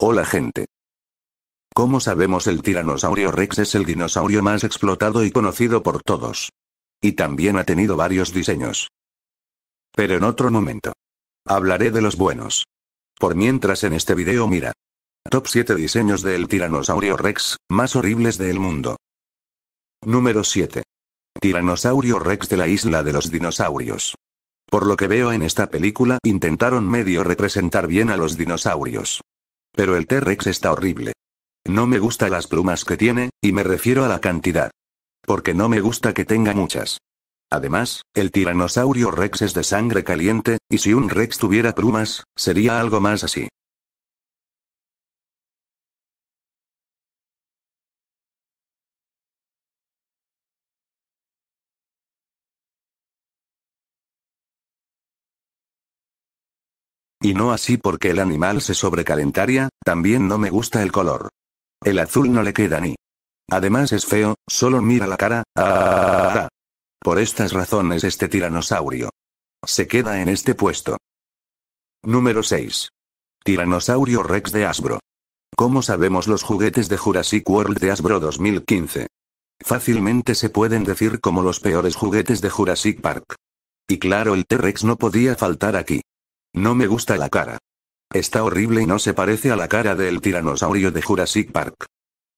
Hola gente. Como sabemos el tiranosaurio Rex es el dinosaurio más explotado y conocido por todos. Y también ha tenido varios diseños. Pero en otro momento. Hablaré de los buenos. Por mientras en este video mira. Top 7 diseños del tiranosaurio Rex, más horribles del mundo. Número 7. Tiranosaurio Rex de la isla de los dinosaurios. Por lo que veo en esta película intentaron medio representar bien a los dinosaurios. Pero el T-Rex está horrible. No me gustan las plumas que tiene, y me refiero a la cantidad. Porque no me gusta que tenga muchas. Además, el tiranosaurio rex es de sangre caliente, y si un rex tuviera plumas, sería algo más así. Y no así porque el animal se sobrecalentaría, también no me gusta el color. El azul no le queda ni. Además es feo, solo mira la cara. Ah, ah, ah, Por estas razones este tiranosaurio. Se queda en este puesto. Número 6. Tiranosaurio Rex de Asbro. ¿Cómo sabemos los juguetes de Jurassic World de Asbro 2015? Fácilmente se pueden decir como los peores juguetes de Jurassic Park. Y claro, el T-Rex no podía faltar aquí. No me gusta la cara. Está horrible y no se parece a la cara del tiranosaurio de Jurassic Park.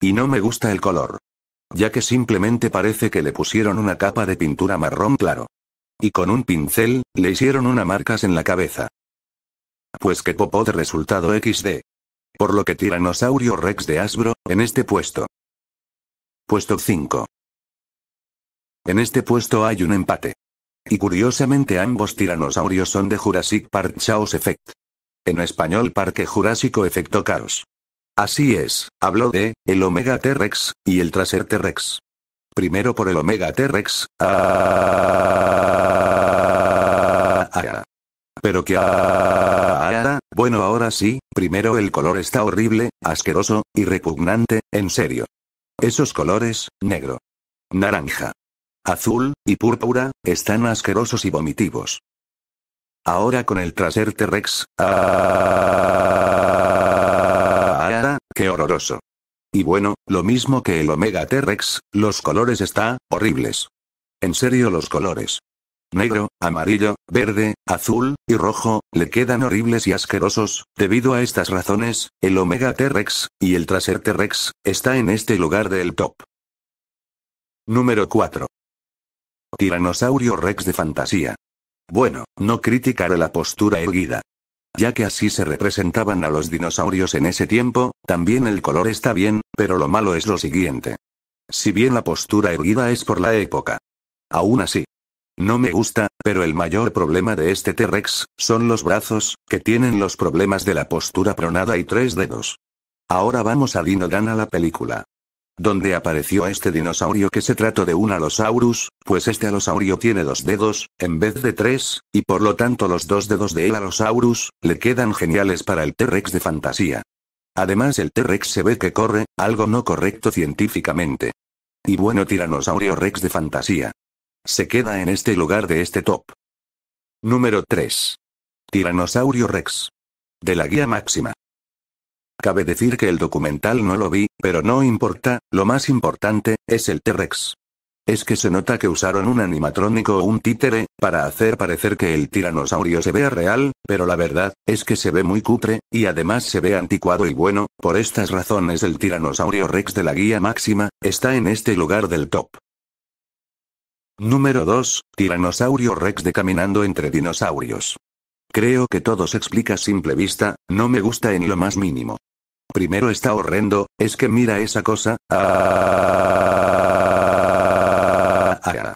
Y no me gusta el color. Ya que simplemente parece que le pusieron una capa de pintura marrón claro. Y con un pincel, le hicieron unas marcas en la cabeza. Pues que popó de resultado XD. Por lo que Tiranosaurio Rex de Asbro, en este puesto. Puesto 5. En este puesto hay un empate. Y curiosamente ambos tiranosaurios son de Jurassic Park Chaos Effect. En español Parque Jurásico Efecto Caos. Así es, habló de, el Omega T-Rex, y el Traser T-Rex. Primero por el Omega T-Rex. Ah, ah, ah. Pero que bueno ahora sí, primero el color está horrible, asqueroso, y repugnante, en serio. Esos colores, negro. Naranja azul, y púrpura, están asquerosos y vomitivos. Ahora con el traser T-Rex. Ah, ah, ah, ¡Qué horroroso! Y bueno, lo mismo que el Omega T-Rex, los colores están horribles. En serio los colores. Negro, amarillo, verde, azul, y rojo, le quedan horribles y asquerosos, debido a estas razones, el Omega T-Rex, y el traser T-Rex, está en este lugar del top. Número 4. Tiranosaurio Rex de fantasía. Bueno, no criticaré la postura erguida. Ya que así se representaban a los dinosaurios en ese tiempo, también el color está bien, pero lo malo es lo siguiente. Si bien la postura erguida es por la época. Aún así. No me gusta, pero el mayor problema de este T-Rex, son los brazos, que tienen los problemas de la postura pronada y tres dedos. Ahora vamos a Dinodan a la película donde apareció este dinosaurio que se trató de un Alosaurus, pues este alosaurio tiene dos dedos, en vez de tres, y por lo tanto los dos dedos de el Alosaurus, le quedan geniales para el T-Rex de fantasía. Además el T-Rex se ve que corre, algo no correcto científicamente. Y bueno tiranosaurio Rex de fantasía. Se queda en este lugar de este top. Número 3. Tiranosaurio Rex. De la guía máxima. Cabe decir que el documental no lo vi, pero no importa, lo más importante, es el T-Rex. Es que se nota que usaron un animatrónico o un títere, para hacer parecer que el tiranosaurio se vea real, pero la verdad, es que se ve muy cutre, y además se ve anticuado y bueno, por estas razones el tiranosaurio rex de la guía máxima, está en este lugar del top. Número 2, Tiranosaurio rex de caminando entre dinosaurios. Creo que todo se explica a simple vista, no me gusta en lo más mínimo. Primero está horrendo, es que mira esa cosa. Ah, ah, ah.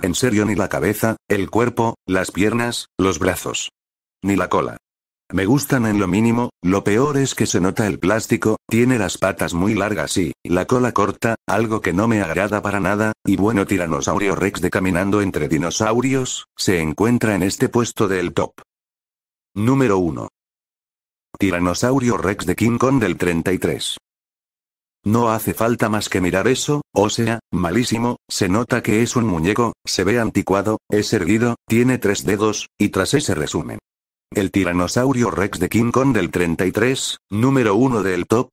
En serio, ni la cabeza, el cuerpo, las piernas, los brazos. Ni la cola. Me gustan en lo mínimo, lo peor es que se nota el plástico, tiene las patas muy largas y la cola corta, algo que no me agrada para nada, y bueno Tiranosaurio Rex de Caminando entre Dinosaurios, se encuentra en este puesto del top. Número 1. Tiranosaurio Rex de King Kong del 33. No hace falta más que mirar eso, o sea, malísimo, se nota que es un muñeco, se ve anticuado, es erguido, tiene tres dedos, y tras ese resumen. El tiranosaurio Rex de King Kong del 33, número uno del top,